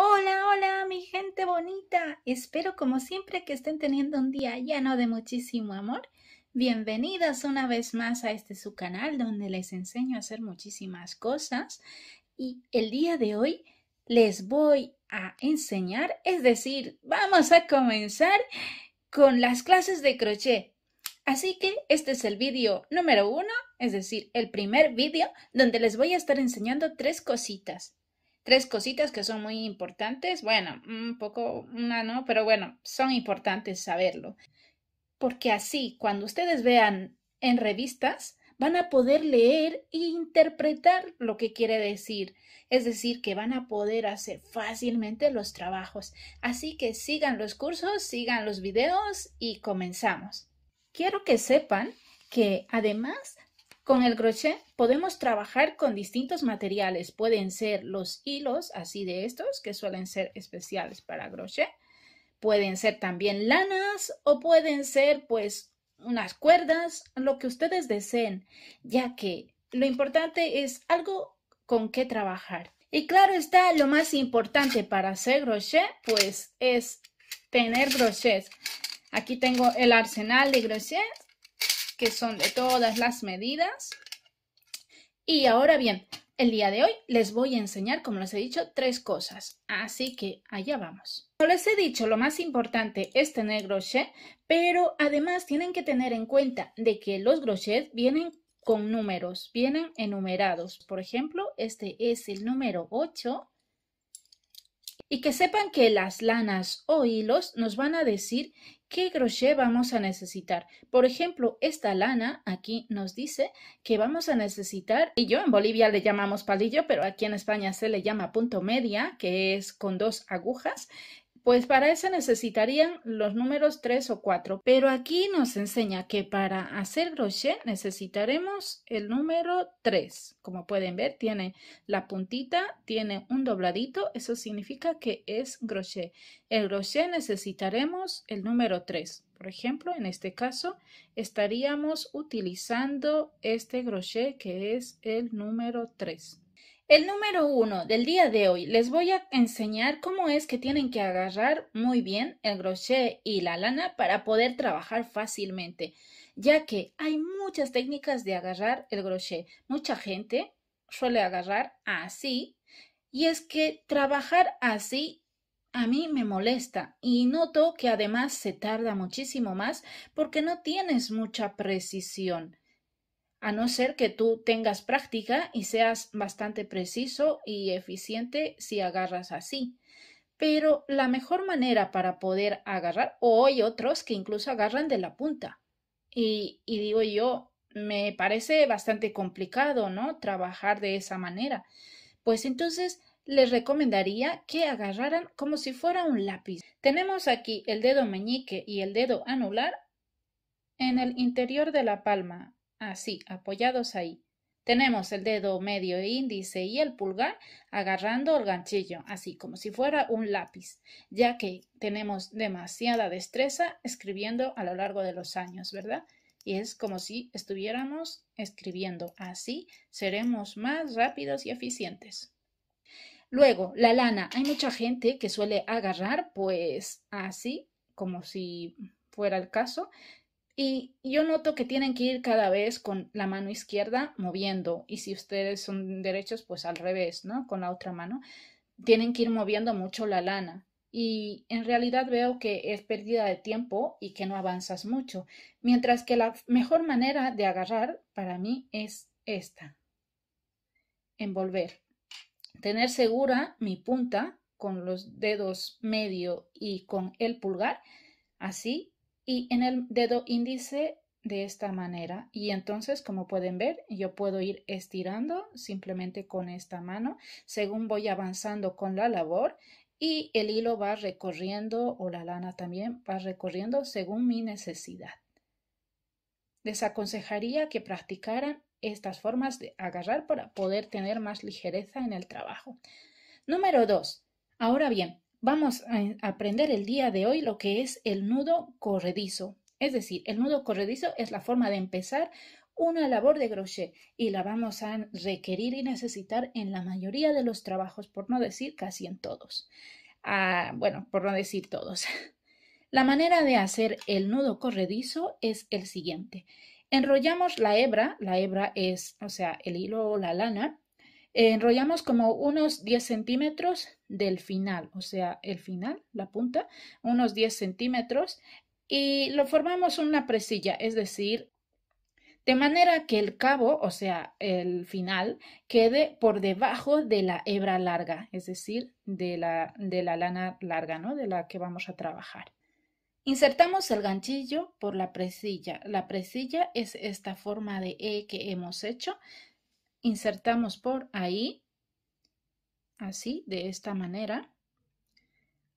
Hola, hola, mi gente bonita. Espero como siempre que estén teniendo un día lleno de muchísimo amor. Bienvenidas una vez más a este su canal donde les enseño a hacer muchísimas cosas. Y el día de hoy les voy a enseñar, es decir, vamos a comenzar con las clases de crochet. Así que este es el vídeo número uno, es decir, el primer vídeo donde les voy a estar enseñando tres cositas tres cositas que son muy importantes. Bueno, un poco una no, pero bueno, son importantes saberlo. Porque así, cuando ustedes vean en revistas, van a poder leer e interpretar lo que quiere decir. Es decir, que van a poder hacer fácilmente los trabajos. Así que sigan los cursos, sigan los videos y comenzamos. Quiero que sepan que además con el crochet podemos trabajar con distintos materiales. Pueden ser los hilos, así de estos, que suelen ser especiales para crochet. Pueden ser también lanas o pueden ser pues unas cuerdas, lo que ustedes deseen, ya que lo importante es algo con qué trabajar. Y claro está, lo más importante para hacer crochet, pues es tener crochet. Aquí tengo el arsenal de crochet que son de todas las medidas. Y ahora bien, el día de hoy les voy a enseñar, como les he dicho, tres cosas. Así que allá vamos. Como les he dicho, lo más importante es tener crochet, pero además tienen que tener en cuenta de que los crochets vienen con números, vienen enumerados. Por ejemplo, este es el número 8 y que sepan que las lanas o hilos nos van a decir qué crochet vamos a necesitar. Por ejemplo, esta lana aquí nos dice que vamos a necesitar, y yo en Bolivia le llamamos palillo, pero aquí en España se le llama punto media, que es con dos agujas, pues para eso necesitarían los números 3 o 4, pero aquí nos enseña que para hacer crochet necesitaremos el número 3. Como pueden ver, tiene la puntita, tiene un dobladito, eso significa que es crochet. El crochet necesitaremos el número 3. Por ejemplo, en este caso estaríamos utilizando este crochet que es el número 3. El número uno del día de hoy les voy a enseñar cómo es que tienen que agarrar muy bien el crochet y la lana para poder trabajar fácilmente, ya que hay muchas técnicas de agarrar el crochet. Mucha gente suele agarrar así y es que trabajar así a mí me molesta y noto que además se tarda muchísimo más porque no tienes mucha precisión a no ser que tú tengas práctica y seas bastante preciso y eficiente si agarras así. Pero la mejor manera para poder agarrar, o hay otros que incluso agarran de la punta. Y, digo yo, me parece bastante complicado, ¿no? Trabajar de esa manera. Pues entonces les recomendaría que agarraran como si fuera un lápiz. Tenemos aquí el dedo meñique y el dedo anular en el interior de la palma, así, ah, apoyados ahí. Tenemos el dedo medio e índice y el pulgar agarrando el ganchillo, así como si fuera un lápiz, ya que tenemos demasiada destreza escribiendo a lo largo de los años, ¿verdad? Y es como si estuviéramos escribiendo. Así seremos más rápidos y eficientes. Luego, la lana. Hay mucha gente que suele agarrar, pues así, como si fuera el caso, y yo noto que tienen que ir cada vez con la mano izquierda moviendo y si ustedes son derechos, pues al revés, ¿no? Con la otra mano. Tienen que ir moviendo mucho la lana. Y en realidad veo que es pérdida de tiempo y que no avanzas mucho. Mientras que la mejor manera de agarrar para mí es esta. Envolver. Tener segura mi punta con los dedos medio y con el pulgar, así y en el dedo índice de esta manera y entonces como pueden ver yo puedo ir estirando simplemente con esta mano según voy avanzando con la labor y el hilo va recorriendo o la lana también va recorriendo según mi necesidad. Les aconsejaría que practicaran estas formas de agarrar para poder tener más ligereza en el trabajo. Número 2. Ahora bien, vamos a aprender el día de hoy lo que es el nudo corredizo. Es decir, el nudo corredizo es la forma de empezar una labor de crochet y la vamos a requerir y necesitar en la mayoría de los trabajos, por no decir casi en todos. Ah, bueno, por no decir todos. La manera de hacer el nudo corredizo es el siguiente. Enrollamos la hebra, la hebra es, o sea, el hilo o la lana, enrollamos como unos 10 centímetros del final, o sea, el final, la punta, unos 10 centímetros y lo formamos una presilla, es decir, de manera que el cabo, o sea, el final, quede por debajo de la hebra larga, es decir, de la, de la lana larga, ¿no? De la que vamos a trabajar. Insertamos el ganchillo por la presilla. La presilla es esta forma de E que hemos hecho insertamos por ahí, así, de esta manera,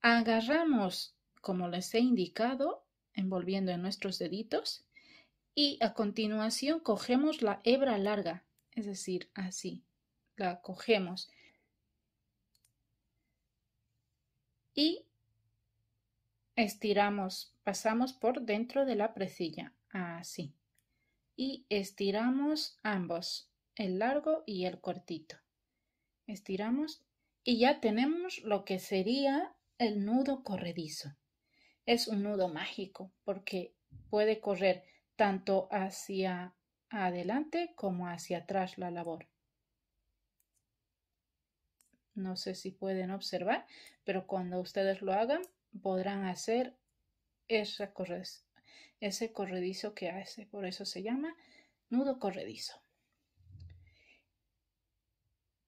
agarramos como les he indicado, envolviendo en nuestros deditos, y a continuación cogemos la hebra larga, es decir, así, la cogemos. Y estiramos, pasamos por dentro de la presilla, así. Y estiramos ambos el largo y el cortito. Estiramos y ya tenemos lo que sería el nudo corredizo. Es un nudo mágico porque puede correr tanto hacia adelante como hacia atrás la labor. No sé si pueden observar, pero cuando ustedes lo hagan podrán hacer ese corredizo que hace. Por eso se llama nudo corredizo.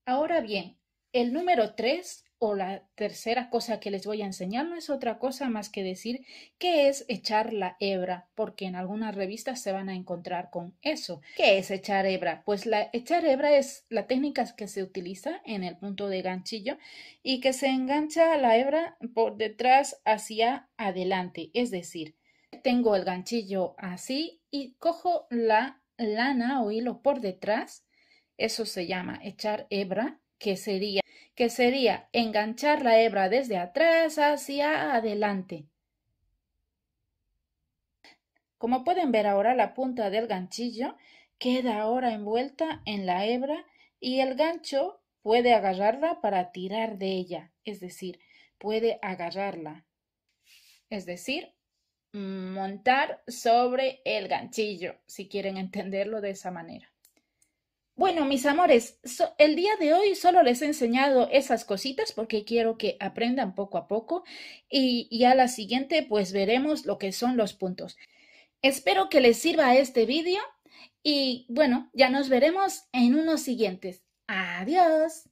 Ahora bien, el número 3 o la tercera cosa que les voy a enseñar no es otra cosa más que decir qué es echar la hebra, porque en algunas revistas se van a encontrar con eso. ¿Qué es echar hebra? Pues la echar hebra es la técnica que se utiliza en el punto de ganchillo y que se engancha la hebra por detrás hacia adelante, es decir, tengo el ganchillo así y cojo la lana o hilo por detrás eso se llama echar hebra, que sería, que sería enganchar la hebra desde atrás hacia adelante. Como pueden ver ahora, la punta del ganchillo queda ahora envuelta en la hebra y el gancho puede agarrarla para tirar de ella, es decir, puede agarrarla, es decir, montar sobre el ganchillo, si quieren entenderlo de esa manera. Bueno, mis amores, el día de hoy solo les he enseñado esas cositas porque quiero que aprendan poco a poco y, y a la siguiente pues veremos lo que son los puntos. Espero que les sirva este vídeo y bueno, ya nos veremos en unos siguientes. Adiós.